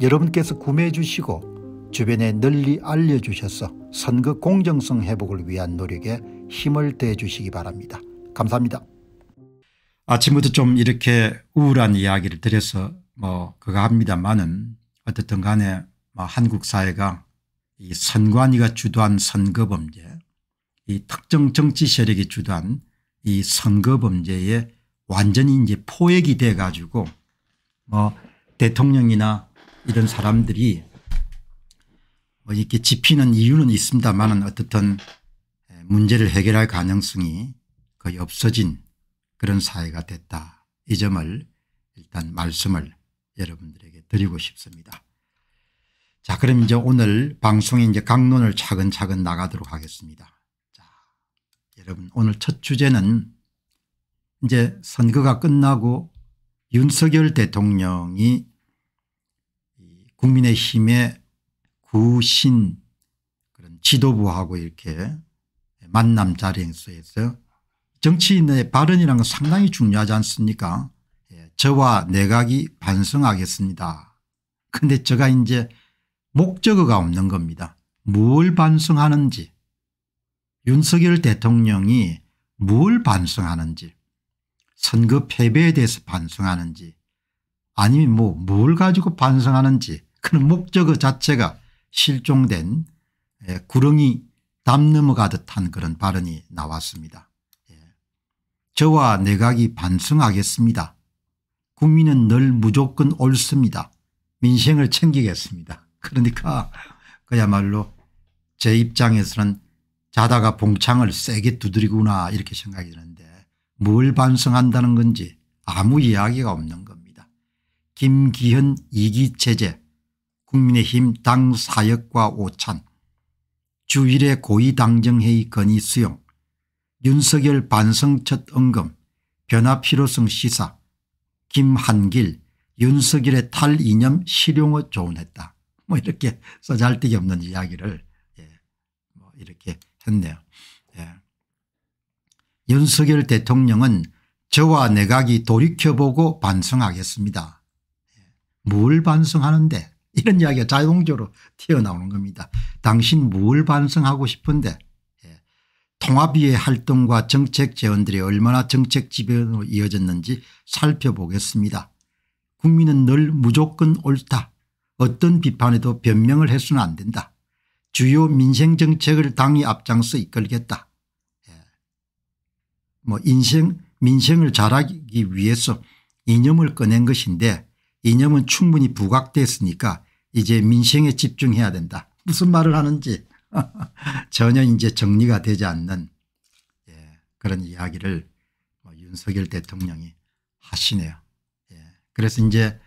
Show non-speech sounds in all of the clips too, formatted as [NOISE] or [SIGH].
여러분께서 구매해 주시고 주변에 널리 알려주셔서 선거 공정성 회복을 위한 노력에 힘을 대 주시기 바랍니다. 감사합니다. 아침부터 좀 이렇게 우울한 이야기를 드려서 뭐 그거 합니다만은 어쨌든 간에 뭐 한국 사회가 이 선관위가 주도한 선거범죄 이 특정 정치 세력이 주도한 이 선거범죄에 완전히 이제 포획이 돼 가지고 뭐 대통령이나 이런 사람들이 뭐 이렇게 집히는 이유는 있습니다만 어떻든 문제를 해결할 가능성이 거의 없어진 그런 사회가 됐다. 이 점을 일단 말씀을 여러분들에게 드리고 싶습니다. 자, 그럼 이제 오늘 방송에 이제 강론을 차근차근 나가도록 하겠습니다. 자, 여러분 오늘 첫 주제는 이제 선거가 끝나고 윤석열 대통령이 국민의힘의 구신 그런 지도부하고 이렇게 만남 자리에서 정치인의 발언이라는 건 상당히 중요하지 않습니까 예, 저와 내각이 반성하겠습니다. 그런데 제가 이제 목적어가 없는 겁니다. 뭘 반성하는지 윤석열 대통령이 뭘 반성하는지 선거 패배에 대해서 반성하는지 아니면 뭐 뭘 가지고 반성하는지 그런 목적어 자체가 실종된 예, 구렁이 담 넘어가듯 한 그런 발언이 나왔습니다. 예. 저와 내각이 반성하겠습니다. 국민은 늘 무조건 옳습니다. 민생을 챙기겠습니다. 그러니까 그야말로 제 입장에서는 자다가 봉창을 세게 두드리구나 이렇게 생각이 드는데 뭘 반성한다는 건지 아무 이야기가 없는 겁니다. 김기현 이기 체제 국민의힘 당 사역과 오찬 주일의 고위당정회의 건의 수용 윤석열 반성 첫 언금 변화 필요성 시사 김한길 윤석열의 탈이념 실용어 조언했다. 뭐 이렇게 써잘데기 없는 이야기를 예, 뭐 이렇게 했네요. 예. 윤석열 대통령은 저와 내각이 돌이켜보고 반성하겠습니다. 예. 뭘 반성하는데 [LAUGHS] 이런 이야기가 자동적으로 튀어나오는 겁니다. 당신 뭘 반성하고 싶은데 예. 통합위의 활동과 정책 재원들이 얼마나 정책 지변으로 이어졌는지 살펴보겠습니다. 국민은 늘 무조건 옳다. 어떤 비판에도 변명을 해서는 안 된다. 주요 민생정책을 당이 앞장서 이끌겠다. 예. 뭐 인생 민생을 잘하기 위해서 이념을 꺼낸 것인데 이념은 충분히 부각됐으니까 이제 민생에 집중해야 된다. 무슨 말을 하는지 [LAUGHS] 전혀 이제 정리가 되지 않는 예, 그런 이야기를 뭐 윤석열 대통령이 하시네요. 예, 그래서 이제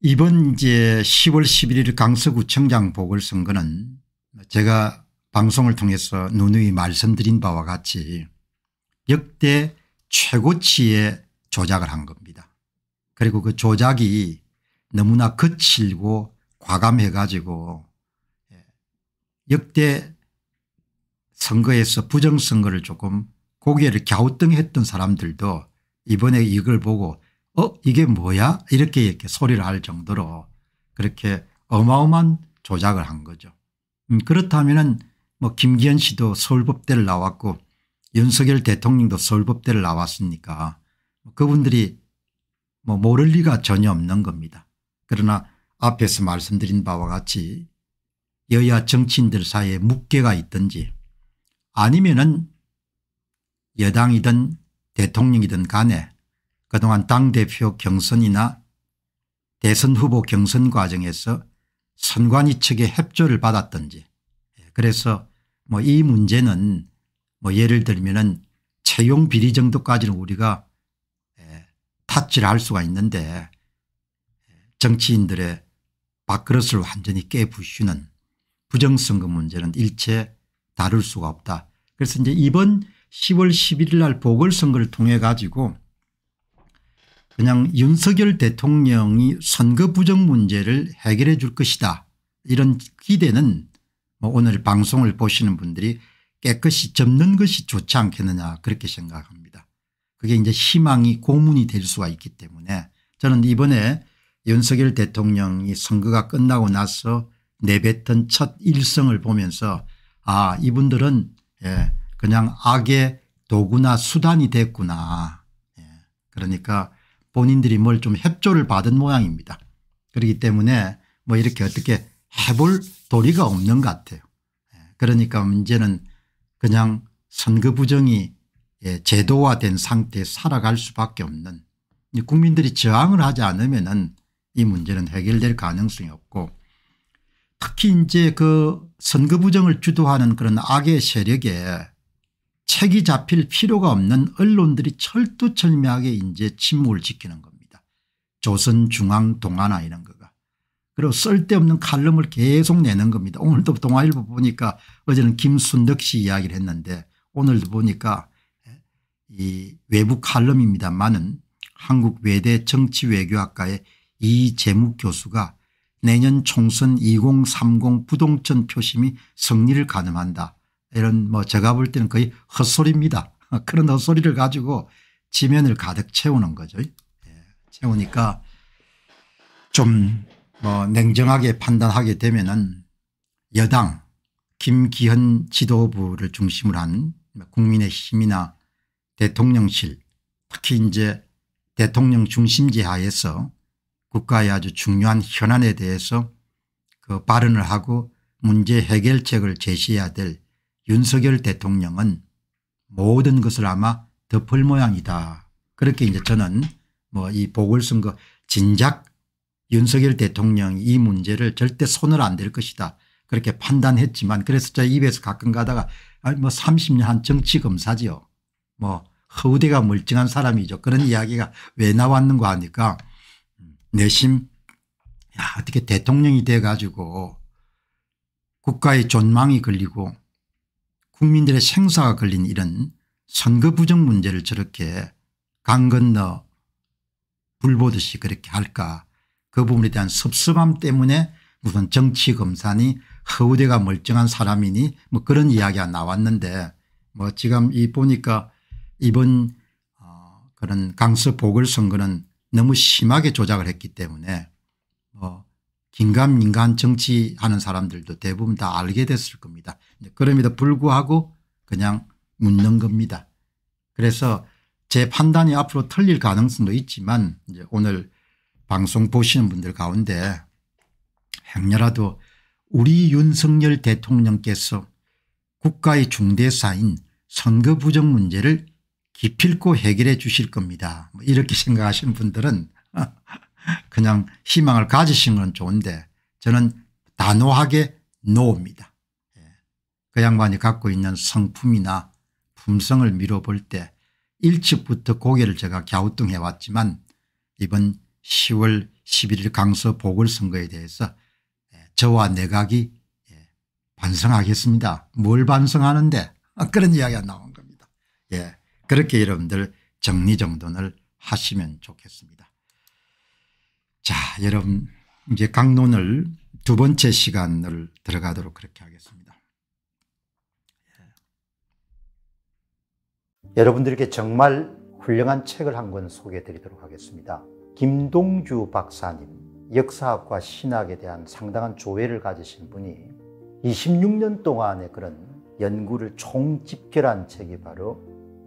이번 이제 10월 11일 강서구청장 보궐선거는 제가 방송을 통해서 누누이 말씀드린 바와 같이 역대 최고치의 조작을 한 겁니다. 그리고 그 조작이 너무나 거칠고 과감해 가지고 예, 역대 선거에서 부정선거를 조금 고개를 갸우뚱했던 사람들도 이번에 이걸 보고 어 이게 뭐야 이렇게 이렇게 소리를 할 정도로 그렇게 어마어마한 조작을 한 거죠. 음, 그렇다면은 뭐 김기현 씨도 서울법대를 나왔고 윤석열 대통령도 서울법대를 나왔으니까 그분들이 뭐 모를 리가 전혀 없는 겁니다. 그러나 앞에서 말씀드린 바와 같이 여야 정치인들 사이에 묵개가 있든지 아니면은 여당이든 대통령이든 간에 그동안 당대표 경선이나 대선 후보 경선 과정에서 선관위 측의 협조를 받았든지 예, 그래서 뭐 이 문제는 뭐 예를 들면은 채용 비리 정도까지는 우리가 학질할 수가 있는데 정치인들의 밥그릇을 완전히 깨부수는 부정선거 문제는 일체 다룰 수가 없다. 그래서 이제 이번 10월 11일 날 보궐선거를 통해 가지고 그냥 윤석열 대통령이 선거 부정 문제를 해결해 줄 것이다. 이런 기대는 뭐 오늘 방송을 보시는 분들이 깨끗이 접는 것이 좋지 않겠느냐 그렇게 생각합니다. 그게 이제 희망이 고문이 될 수가 있기 때문에 저는 이번에 연석열 대통령이 선거가 끝나고 나서 내뱉은 첫 일성을 보면서 아 이분들은 예 그냥 악의 도구나 수단이 됐구나. 예 그러니까 본인들이 뭘 좀 협조를 받은 모양입니다. 그렇기 때문에 뭐 이렇게 어떻게 해볼 도리가 없는 것 같아요. 예, 그러니까 문제는 그냥 선거 부정이 예, 제도화된 상태에 살아갈 수밖에 없는 국민들이 저항을 하지 않으면 은이 문제는 해결될 가능성이 없고 특히 이제 그 선거 부정을 주도하는 그런 악의 세력에 책이 잡힐 필요가 없는 언론들이 철두철미하게 이제 침묵을 지키는 겁니다. 조선중앙동아나 이런 거가. 그리고 쓸데없는 칼럼을 계속 내는 겁니다. 오늘도 동아일보 보니까 어제는 김순덕 씨 이야기를 했는데 오늘도 보니까 이 외부 칼럼입니다만은 한국 외대 정치외교학과의 이재묵 교수가 내년 총선 2030부동천 표심이 승리를 가늠한다. 이런 뭐 제가 볼 때는 거의 헛소리입니다. [LAUGHS] 그런 헛소리를 가지고 지면을 가득 채우는 거죠. 예, 채우니까 좀 뭐 냉정하게 판단하게 되면은 여당 김기현 지도부를 중심으로 한 국민의힘이나 대통령실 특히 이제 대통령 중심지 하에서 국가의 아주 중요한 현안에 대해서 그 발언을 하고 문제 해결책을 제시해야 될 윤석열 대통령은 모든 것을 아마 덮을 모양이다. 그렇게 이제 저는 뭐이 보궐선거 진작 윤석열 대통령이 이 문제를 절대 손을 안 댈 것이다. 그렇게 판단했지만 그래서 제 입에서 가끔 가다가 뭐 30년 한 정치 검사지요. 뭐 허우대가 멀쩡한 사람이죠. 그런 이야기가 왜 나왔는가 하니까 내심 야 어떻게 대통령이 돼 가지고 국가의 존망이 걸리고 국민들의 생사가 걸린 이런 선거 부정 문제를 저렇게 강 건너 불 보듯이 그렇게 할까 그 부분에 대한 섭섭함 때문에 무슨 정치검사니 허우대가 멀쩡한 사람이니 뭐 그런 이야기가 나왔는데 뭐 지금 이 보니까 이번 어 그런 강서 보궐선거는 너무 심하게 조작을 했기 때문에 뭐 긴감민간 정치하는 사람들도 대부분 다 알게 됐을 겁니다. 그럼에도 불구하고 그냥 묻는 겁니다. 그래서 제 판단이 앞으로 틀릴 가능성도 있지만 오늘 방송 보시는 분들 가운데 행여라도 우리 윤석열 대통령께서 국가의 중대사인 선거 부정 문제를 기필코 해결해 주실 겁니다. 뭐 이렇게 생각하시는 분들은 [LAUGHS] 그냥 희망을 가지신 건 좋은데 저는 단호하게 노입니다. 예. 그 양반이 갖고 있는 성품이나 품성을 미뤄볼 때 일찍부터 고개를 제가 갸우뚱해 왔지만 이번 10월 11일 강서 보궐선거에 대해서 예, 저와 내각이 예, 반성하겠습니다. 뭘 반성하는데 [LAUGHS] 그런 이야기가 나온 겁니다. 예. 그렇게 여러분들 정리정돈을 하시면 좋겠습니다. 자 여러분 이제 강론을 두 번째 시간을 들어가도록 그렇게 하겠습니다. 예. 여러분들에 정말 훌륭한 책을 한 권 소개해 드리도록 하겠습니다. 김동주 박사님 역사학과 신학에 대한 상당한 조회를 가지신 분이 26년 동안의 그런 연구를 총집결한 책이 바로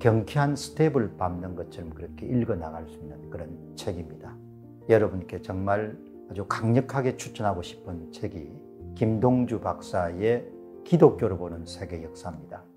경쾌한 스텝을 밟는 것처럼 그렇게 읽어 나갈 수 있는 그런 책입니다. 여러분께 정말 아주 강력하게 추천하고 싶은 책이 김동주 박사의 기독교를 보는 세계 역사입니다.